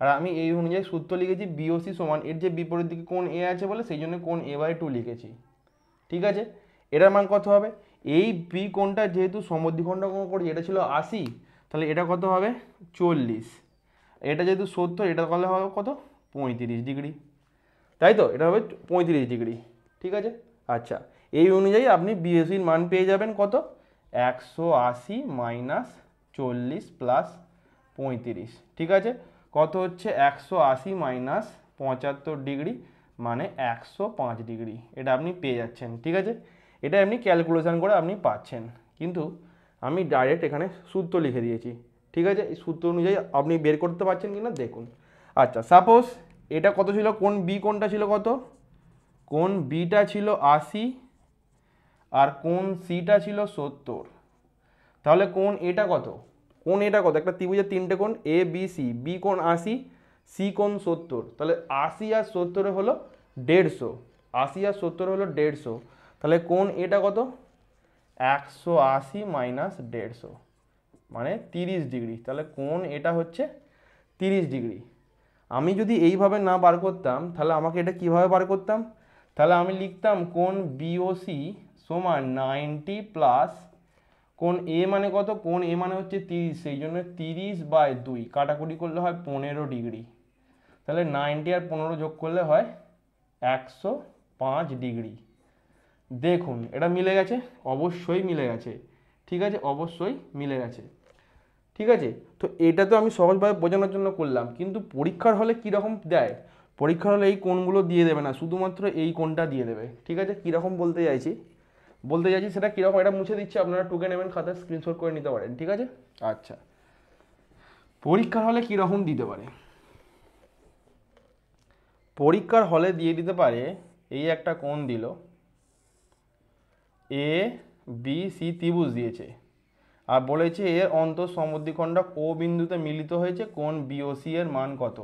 আর আমি এই অনুযায়ী সূত্র লিখেছি বিওসি সমান এর যে বিপরীত দিকে কোন এ আছে বলে সেই জন্য কোন এ বাই টু লিখেছি ঠিক আছে এটার মান কত হবে এই পি কোনটা যেহেতু সমদ্বিখণ্ডক কোণ করি এটা ছিল আশি তাহলে এটা কত হবে চল্লিশ এটা যেহেতু সত্তর এটা করলে হবে কত পঁয়ত্রিশ ডিগ্রি তাই তো এটা হবে পঁয়ত্রিশ ডিগ্রি ঠিক আছে আচ্ছা এই অনুযায়ী আপনি বিএসির মান পেয়ে যাবেন কত একশো আশি মাইনাস চল্লিশ প্লাস পঁয়ত্রিশ ঠিক আছে কত হচ্ছে একশো আশি মাইনাস পঁচাত্তর ডিগ্রি মানে একশো পাঁচ ডিগ্রি এটা আপনি পেয়ে যাচ্ছেন ঠিক আছে এটা এমনি ক্যালকুলেশান করে আপনি পাচ্ছেন কিন্তু আমি ডাইরেক্ট এখানে সূত্র লিখে দিয়েছি ঠিক আছে এই সূত্র অনুযায়ী আপনি বের করতে পারছেন কি না দেখুন আচ্ছা সাপোজ এটা কত ছিল কোন বি কোনটা ছিল কত কোন বিটা ছিল আশি আর কোন সিটা ছিল সত্তর তাহলে কোন এটা কত কোন এটা কত একটা ত্রিভুজের তিনটে কোন এ বি সি বি কোন আশি সি কোন সত্তর তাহলে আশি আর সত্তরে হলো দেড়শো আশি আর সত্তর হলো দেড়শো তাহলে কোন এটা কত একশো আশি মাইনাস দেড়শো মানে তিরিশ ডিগ্রি তাহলে কোন এটা হচ্ছে তিরিশ ডিগ্রি আমি যদি এইভাবে না বার করতাম তাহলে আমাকে এটা কিভাবে বার করতাম তাহলে আমি লিখতাম কোন বিওসি সমান নাইনটি প্লাস কোন এ মানে কত কোন এ মানে হচ্ছে তিরিশ সেই জন্য তিরিশ বাই দুই কাটাকুটি করলে হয় পনেরো ডিগ্রি তাহলে নাইনটি আর পনেরো যোগ করলে হয় একশো পাঁচ ডিগ্রি দেখুন এটা মিলে গেছে অবশ্যই মিলে গেছে ঠিক আছে অবশ্যই মিলে গেছে ঠিক আছে তো এটা তো আমি সহজভাবে বোঝানোর জন্য করলাম কিন্তু পরীক্ষার হলে কীরকম দেয় পরীক্ষার হলে এই কোনগুলো দিয়ে দেবে না শুধুমাত্র এই কোনটা দিয়ে দেবে ঠিক আছে কীরকম বলতে চাইছি বলতে চাইছি সেটা কীরকম এটা মুছে দিচ্ছে আপনারা টুকে নেবেন খাতা স্ক্রিনশট করে নিতে পারেন ঠিক আছে আচ্ছা পরীক্ষার হলে কীরকম দিতে পারে পরীক্ষার হলে দিয়ে দিতে পারে এই একটা কোন দিল এ বি সি ত্রিভুজ দিয়েছে আর বলেছে এর অন্তর সমদ্বিখণ্ডক ও বিন্দুতে মিলিত হয়েছে কোন বিওসি এর মান কত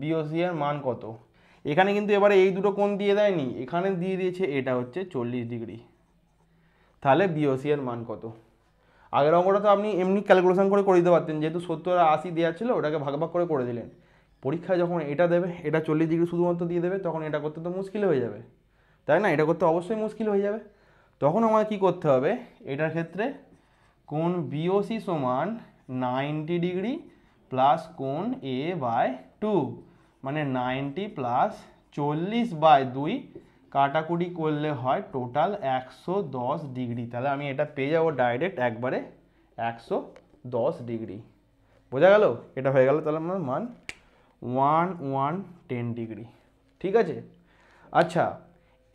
বিওসি এর মান কত এখানে কিন্তু এবারে এই দুটো কোন দিয়ে দেয়নি এখানে দিয়ে দিয়েছে এটা হচ্ছে চল্লিশ ডিগ্রি তাহলে বিওসি এর মান কত আগের অঙ্কটা তো আপনি এমনি ক্যালকুলেশন করে করে দিতে পারতেন যেহেতু সত্তর আর আশি দেওয়া ছিল ওটাকে ভাগ ভাগ করে করে দিলেন পরীক্ষায় যখন এটা দেবে এটা চল্লিশ ডিগ্রি শুধুমাত্র দিয়ে দেবে তখন এটা করতে তো মুশকিল হয়ে যাবে তাই না এটা করতে অবশ্যই মুশকিল হয়ে যাবে তখন আমার কি করতে হবে এটার ক্ষেত্রে কোন বিওসি সমান নাইনটি ডিগ্রি প্লাস কোন এ বাই টু মানে নাইনটি প্লাস চল্লিশ বাই দুই কাটাকুটি করলে হয় টোটাল একশো দশ ডিগ্রি তাহলে আমি এটা পেয়ে যাবো ডাইরেক্ট একবারে একশো দশ ডিগ্রি বোঝা গেল এটা হয়ে গেল তাহলে আমার মান ওয়ান ওয়ান টেন ডিগ্রি ঠিক আছে আচ্ছা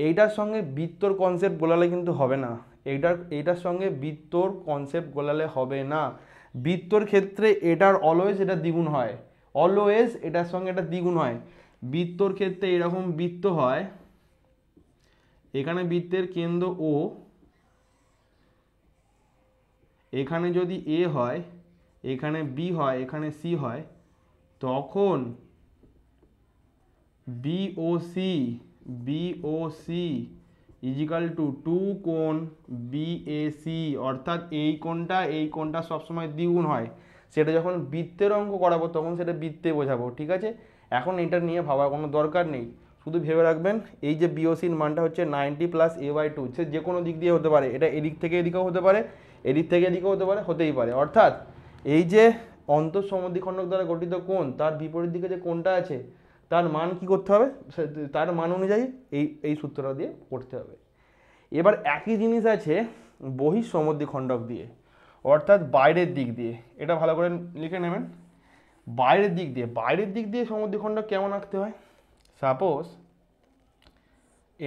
এইটার সঙ্গে বৃত্তর কনসেপ্ট গোলালে কিন্তু হবে না এইটার এইটার সঙ্গে বৃত্তর কনসেপ্ট গোলালে হবে না বৃত্তর ক্ষেত্রে এটার অলওয়েজ এটা দ্বিগুণ হয় অলওয়েজ এটার সঙ্গে এটা দ্বিগুণ হয় বৃত্তর ক্ষেত্রে এরকম বৃত্ত হয় এখানে বৃত্তের কেন্দ্র ও এখানে যদি এ হয় এখানে বি হয় এখানে সি হয় তখন BOC BOC is equal to two কোণ বিএসি অর্থাৎ এই কোনটা এই কোণটা সবসময় দ্বিগুণ হয় সেটা যখন বৃত্তের অঙ্ক করাবো তখন সেটা বৃত্তে বোঝাবো ঠিক আছে এখন এটা নিয়ে ভাবার কোনো দরকার নেই শুধু ভেবে রাখবেন এই যে বিওসির মানটা হচ্ছে ninety plus A by two সে যে কোনো দিক দিয়ে হতে পারে এটা এদিক থেকে এদিকেও হতে পারে এদিক থেকে এদিকেও হতে পারে হতেই পারে অর্থাৎ এই যে অন্তঃসমদ্বিখণ্ডক দ্বারা গঠিত কোন তার বিপরীত দিকে যে কোনটা আছে তার মান কি করতে হবে তার মান অনুযায়ী এই এই সূত্রটা দিয়ে করতে হবে এবার একই জিনিস আছে বহিঃ খণ্ডক দিয়ে অর্থাৎ বাইরের দিক দিয়ে এটা ভালো করে লিখে নেবেন বাইরের দিক দিয়ে বাইরের দিক দিয়ে খণ্ডক কেমন আঁকতে হয় সাপোজ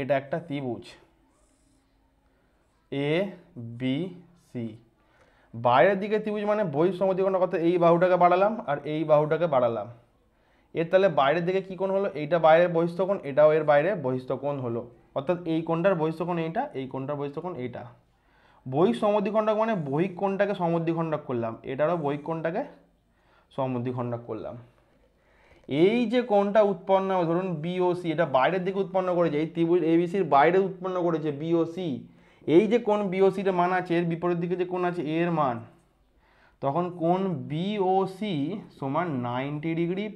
এটা একটা ত্রিভুজ এ বি সি বাইরের দিকে ত্রিভুজ মানে বহিঃ খণ্ডক অর্থাৎ এই বাহুটাকে বাড়ালাম আর এই বাহুটাকে বাড়ালাম এর তাহলে বাইরের দিকে কী কোণ হলো এইটা বাইরে বহিস্থকোণ এটাও এর বাইরে বহিস্থকোণ হলো অর্থাৎ এই কোণটার বহিস্থকোণ এইটা এই কোণটার বহিস্থকোণ এইটা বহিক সমদ্বিখণ্ডক মানে বহিক কোণটাকে সমদ্বিখণ্ডক করলাম এটারও বহিক কোণটাকে সমদ্বিখণ্ডক করলাম এই যে কোণটা উৎপন্ন ধরুন বিওসি এটা বাইরের দিকে উৎপন্ন করেছে এই ত্রিভুজ এবিসির বাইরে উৎপন্ন করেছে বিওসি এই যে কোন বিওসির মান আছে এর বিপরীত দিকে যে কোন আছে এর মান তখন কোন বিওসি সমান নাইনটি ডিগ্রি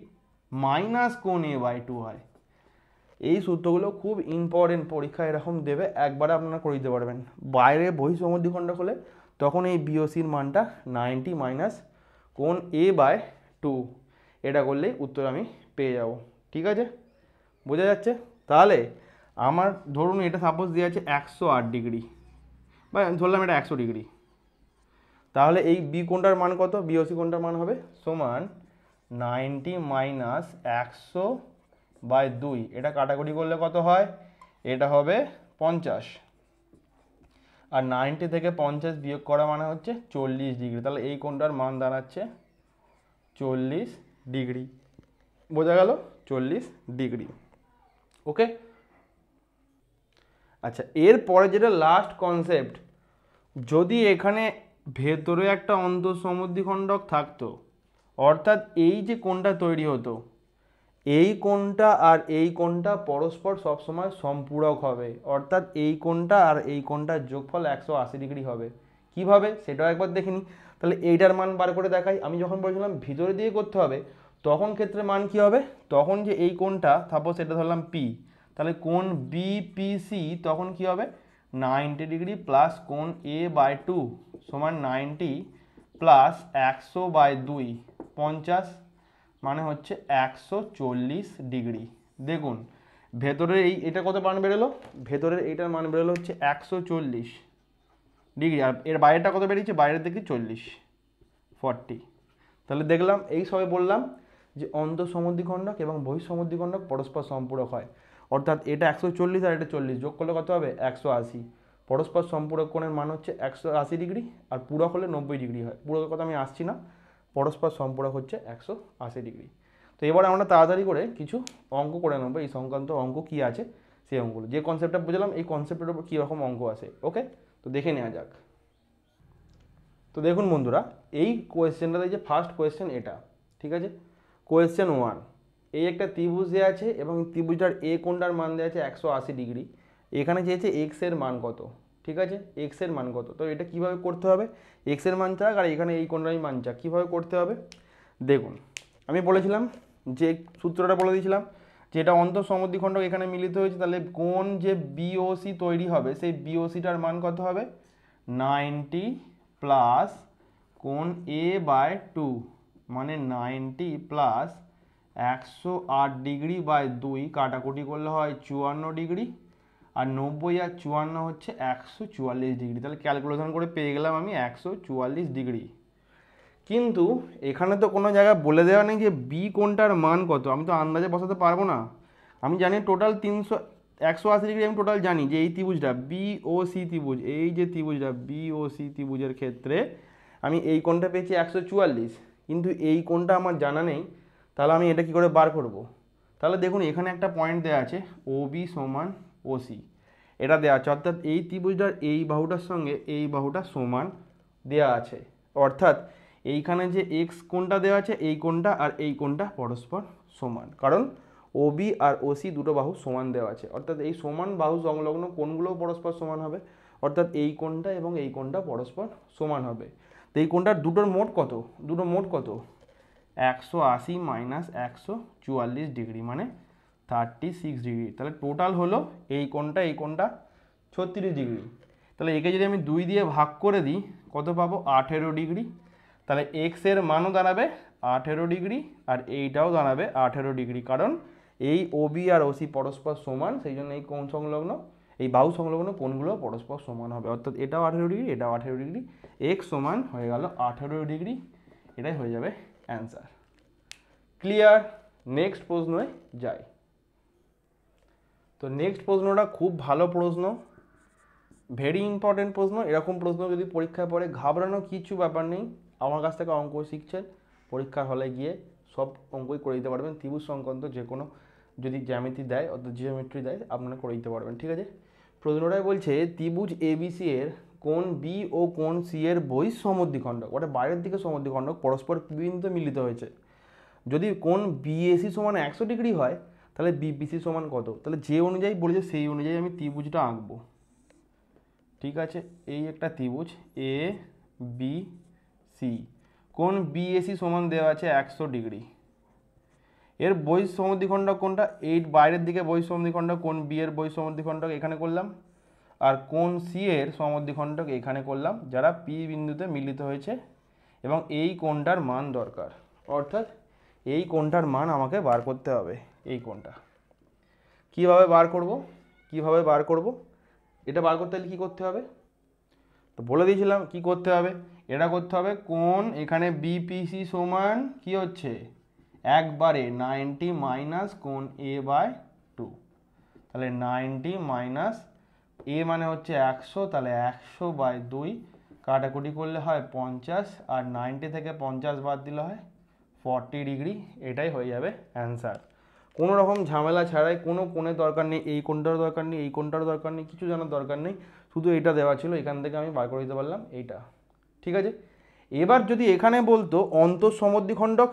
মাইনাস কোন এ বাই টু হয় এই সূত্রগুলো খুব ইম্পর্টেন্ট পরীক্ষা এরকম দেবে একবারে আপনারা করে দিতে পারবেন বাইরে বহি বহিঃসমদ্বিখণ্ড হলে তখন এই বিওসির মানটা নাইনটি মাইনাস কোন এ বাই টু এটা করলেই উত্তর আমি পেয়ে যাব ঠিক আছে বোঝা যাচ্ছে তাহলে আমার ধরুন এটা সাপোজ দেওয়া আছে একশো আট ডিগ্রি বা ধরলাম এটা একশো ডিগ্রি তাহলে এই বি কোনটার মান কত বিওসি কোনটার মান হবে সমান নাইনটি মাইনাস একশো বাই দুই এটা কাটাকুটি করলে কত হয় এটা হবে পঞ্চাশ আর নাইনটি থেকে পঞ্চাশ বিয়োগ করা মানে হচ্ছে চল্লিশ ডিগ্রি তাহলে এই কোনটার মান দাঁড়াচ্ছে চল্লিশ ডিগ্রি বোঝা গেল চল্লিশ ডিগ্রি ওকে আচ্ছা এরপরে যেটা লাস্ট কনসেপ্ট যদি এখানে ভেতরে একটা অন্তঃসমুদ্রিখণ্ডক থাকতো অর্থাৎ এই যে কোণটা তৈরি হতো এই কোণটা আর এই কোণটা পরস্পর সবসময় সম্পূরক হবে অর্থাৎ এই কোণটা আর এই কোণটার যোগফল একশো আশি ডিগ্রি হবে কিভাবে সেটাও একবার দেখে নিই তাহলে এইটার মান বার করে দেখাই আমি যখন বলেছিলাম ভিতরে দিয়ে করতে হবে তখন ক্ষেত্রে মান কি হবে তখন যে এই কোণটা সাপোজ সেটা ধরলাম পি তাহলে কোণ বিপিসি তখন কি হবে নাইনটি ডিগ্রি প্লাস কোণ এ বাই টু সমান নাইনটি প্লাস একশো বাই দুই পঞ্চাশ মানে হচ্ছে একশো চল্লিশ ডিগ্রি দেখুন ভেতরের এই এটা কত মান বেরোলো ভেতরের এইটার মান বেরোলো হচ্ছে একশো চল্লিশ ডিগ্রি আর এর বাইরেটা কত বেরিয়েছে বাইরের দিকে চল্লিশ ফর্টি তাহলে দেখলাম এই সবে বললাম যে অন্ত সমুদ্রিখণ্ডক এবং বহি সমুদ্রিখণ্ডক পরস্পর সম্পূরক হয় অর্থাৎ এটা একশো চল্লিশ আর এটা চল্লিশ যোগ করলে কত হবে একশো আশি পরস্পর সম্পূরক কোণের মান হচ্ছে একশো আশি ডিগ্রি আর পূরক হলে নব্বই ডিগ্রি হয় পূরকের কথা আমি আসছি না পরস্পর সম্পর্ক হচ্ছে একশো আশি ডিগ্রি তো এবার আমরা তাড়াতাড়ি করে কিছু অঙ্ক করে নেবো এই সংক্রান্ত অঙ্ক কী আছে সেই অঙ্কগুলো যে কনসেপ্টটা বুঝলাম এই কনসেপ্টের উপর কীরকম অঙ্ক আছে ওকে তো দেখে নেওয়া যাক তো দেখুন বন্ধুরা এই কোয়েশ্চেনটাতে যে ফার্স্ট কোয়েশ্চেন এটা ঠিক আছে কোয়েশ্চেন ওয়ান এই একটা ত্রিভুজ দেওয়া আছে এবং ত্রিভুজটার এ কোনটার মান দেওয়া আছে একশো আশি ডিগ্রি এখানে চেয়েছে এক্সের মান কত ঠিক আছে এক্সের মান কত তো এটা কিভাবে করতে হবে এক্সের মান চাক আর এখানে এই কোনটাই মান চাক কীভাবে করতে হবে দেখুন আমি বলেছিলাম যে সূত্রটা বলে দিয়েছিলাম যেটা অন্তর খণ্ডক এখানে মিলিত হয়েছে তাহলে কোন যে বিওসি তৈরি হবে সেই বিওসিটার মান কত হবে নাইনটি প্লাস কোন এ বাই টু মানে নাইনটি প্লাস একশো আট ডিগ্রি বাই দুই কাটাকুটি করলে হয় চুয়ান্ন ডিগ্রি আর নব্বই আর চুয়ান্ন হচ্ছে একশো চুয়াল্লিশ ডিগ্রি তাহলে ক্যালকুলেশন করে পেয়ে গেলাম আমি একশো চুয়াল্লিশ ডিগ্রি কিন্তু এখানে তো কোনো জায়গায় বলে দেওয়া নেই যে বি কোনটার মান কত আমি তো আন্দাজে বসাতে পারবো না আমি জানি টোটাল তিনশো একশো আশি ডিগ্রি আমি টোটাল জানি যে এই ত্রিভুজটা বি ও সি ত্রিভুজ এই যে ত্রিভুজটা বি ও সি ত্রিভুজের ক্ষেত্রে আমি এই কোনটা পেয়েছি একশো চুয়াল্লিশ কিন্তু এই কোনটা আমার জানা নেই তাহলে আমি এটা কি করে বার করব। তাহলে দেখুন এখানে একটা পয়েন্ট দেওয়া আছে ও বি সমান ওসি এটা দেওয়া আছে অর্থাৎ এই ত্রিভুজটার এই বাহুটার সঙ্গে এই বাহুটা সমান দেওয়া আছে অর্থাৎ এইখানে যে এক্স কোনটা দেওয়া আছে এই কোনটা আর এই কোনটা পরস্পর সমান কারণ ওবি আর ওসি দুটো বাহু সমান দেওয়া আছে অর্থাৎ এই সমান বাহু সংলগ্ন কোনগুলো পরস্পর সমান হবে অর্থাৎ এই কোনটা এবং এই কোনটা পরস্পর সমান হবে তো এই কোনটার দুটোর মোট কত দুটো মোট কত একশো আশি মাইনাস একশো চুয়াল্লিশ ডিগ্রি মানে থার্টি সিক্স ডিগ্রি তাহলে টোটাল হলো এই কোনটা এই কোনটা ছত্রিশ ডিগ্রি তাহলে একে যদি আমি দুই দিয়ে ভাগ করে দিই কত পাবো আঠেরো ডিগ্রি তাহলে এক্সের মানও দাঁড়াবে আঠেরো ডিগ্রি আর এইটাও দাঁড়াবে আঠেরো ডিগ্রি কারণ এই ওবি আর ওসি পরস্পর সমান সেই জন্য এই কোন সংলগ্ন এই বাহু সংলগ্ন কোনগুলো পরস্পর সমান হবে অর্থাৎ এটাও আঠেরো ডিগ্রি এটাও আঠেরো ডিগ্রি এক্স সমান হয়ে গেল আঠেরো ডিগ্রি এটাই হয়ে যাবে অ্যান্সার ক্লিয়ার নেক্সট প্রশ্নয় যাই তো নেক্সট প্রশ্নটা খুব ভালো প্রশ্ন ভেরি ইম্পর্টেন্ট প্রশ্ন এরকম প্রশ্ন যদি পরীক্ষায় পড়ে ঘাবড়ানো কিছু ব্যাপার নেই আমার কাছ থেকে অঙ্ক শিখছেন পরীক্ষার হলে গিয়ে সব অঙ্কই করে দিতে পারবেন ত্রিভুজ সংক্রান্ত যে কোনো যদি জ্যামিতি দেয় অর্থাৎ জিওমেট্রি দেয় আপনারা করে দিতে পারবেন ঠিক আছে প্রশ্নটাই বলছে ত্রিভুজ এবিসি এর কোন বি ও কোন সি এর বই সমদ্বিখণ্ডক ওটা বাইরের দিকে সমদ্বিখণ্ডক পরস্পর বিভিন্ন মিলিত হয়েছে যদি কোন বিএসি সমান একশো ডিগ্রি হয় তাহলে বিবিসি সমান কত তাহলে যে অনুযায়ী বলেছে সেই অনুযায়ী আমি ত্রিভুজটা আঁকবো ঠিক আছে এই একটা ত্রিভুজ এ বি সি কোন বিএসি সমান দেওয়া আছে একশো ডিগ্রি এর বই সমুদ্রিখণ্ড কোনটা এই বাইরের দিকে বই সমদ্বিখণ্ডক কোন বি এর বই সমদ্বিখণ্ডক এখানে করলাম আর কোন সি এর সমদ্বিখণ্ডক এখানে করলাম যারা পি বিন্দুতে মিলিত হয়েছে এবং এই কোনটার মান দরকার অর্থাৎ এই কোনটার মান আমাকে বার করতে হবে এই কোনটা কিভাবে বার করব কিভাবে বার করব এটা বার করতে হলে কী করতে হবে তো বলে দিয়েছিলাম কি করতে হবে এটা করতে হবে কোন এখানে বিপিসি সমান কি হচ্ছে একবারে নাইনটি মাইনাস কোন এ বাই টু তাহলে নাইনটি মাইনাস এ মানে হচ্ছে একশো তাহলে একশো বাই দুই কাটাকুটি করলে হয় পঞ্চাশ আর নাইনটি থেকে পঞ্চাশ বাদ দিলে হয় ফর্টি ডিগ্রি এটাই হয়ে যাবে অ্যান্সার কোনো রকম ঝামেলা ছাড়াই কোনো কোণের দরকার নেই এই কোনটার দরকার নেই এই কোনটার দরকার নেই কিছু জানার দরকার নেই শুধু এটা দেওয়া ছিল এখান থেকে আমি বার করে দিতে পারলাম এইটা ঠিক আছে এবার যদি এখানে বলতো খণ্ডক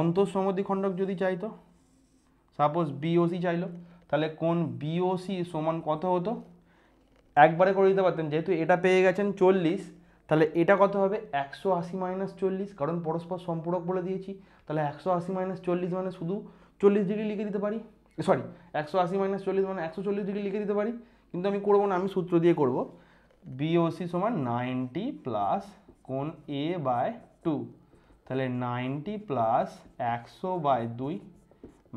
অন্তঃসমদ্বিখণ্ডক খণ্ডক যদি চাইতো সাপোজ বিওসি চাইলো তাহলে কোন বিওসি সমান কত হতো একবারে করে দিতে পারতেন যেহেতু এটা পেয়ে গেছেন চল্লিশ তাহলে এটা কত হবে একশো আশি মাইনাস চল্লিশ কারণ পরস্পর সম্পূরক বলে দিয়েছি তাহলে একশো আশি মাইনাস চল্লিশ মানে শুধু চল্লিশ ডিগ্রি লিখে দিতে পারি সরি একশো আশি মাইনাস চল্লিশ মানে একশো চল্লিশ ডিগ্রি লিখে দিতে পারি কিন্তু আমি করবো না আমি সূত্র দিয়ে করবো বিওসি সমান নাইনটি প্লাস কোন এ বাই টু তাহলে নাইনটি প্লাস একশো বাই দুই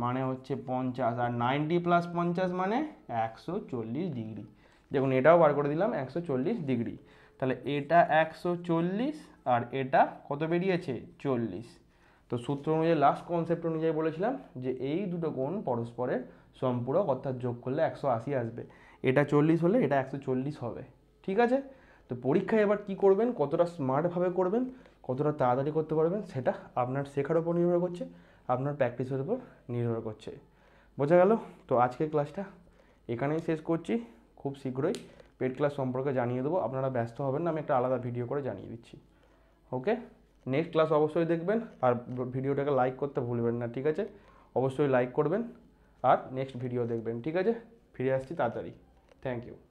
মানে হচ্ছে পঞ্চাশ আর নাইনটি প্লাস পঞ্চাশ মানে একশো চল্লিশ ডিগ্রি দেখুন এটাও বার করে দিলাম একশো চল্লিশ ডিগ্রি তাহলে এটা একশো চল্লিশ আর এটা কত বেরিয়েছে চল্লিশ তো সূত্র অনুযায়ী লাস্ট কনসেপ্ট অনুযায়ী বলেছিলাম যে এই দুটো কোণ পরস্পরের সম্পূরক অর্থাৎ যোগ করলে একশো আশি আসবে এটা চল্লিশ হলে এটা একশো চল্লিশ হবে ঠিক আছে তো পরীক্ষায় এবার কি করবেন কতটা স্মার্টভাবে করবেন কতটা তাড়াতাড়ি করতে পারবেন সেটা আপনার শেখার উপর নির্ভর করছে আপনার প্র্যাকটিসের উপর নির্ভর করছে বোঝা গেল তো আজকের ক্লাসটা এখানেই শেষ করছি খুব শীঘ্রই পেড ক্লাস সম্পর্কে জানিয়ে দেবো আপনারা ব্যস্ত হবেন না আমি একটা আলাদা ভিডিও করে জানিয়ে দিচ্ছি ওকে নেক্সট ক্লাস অবশ্যই দেখবেন আর ভিডিওটাকে লাইক করতে ভুলবেন না ঠিক আছে অবশ্যই লাইক করবেন আর নেক্সট ভিডিও দেখবেন ঠিক আছে ফিরে আসছি তাড়াতাড়ি থ্যাংক ইউ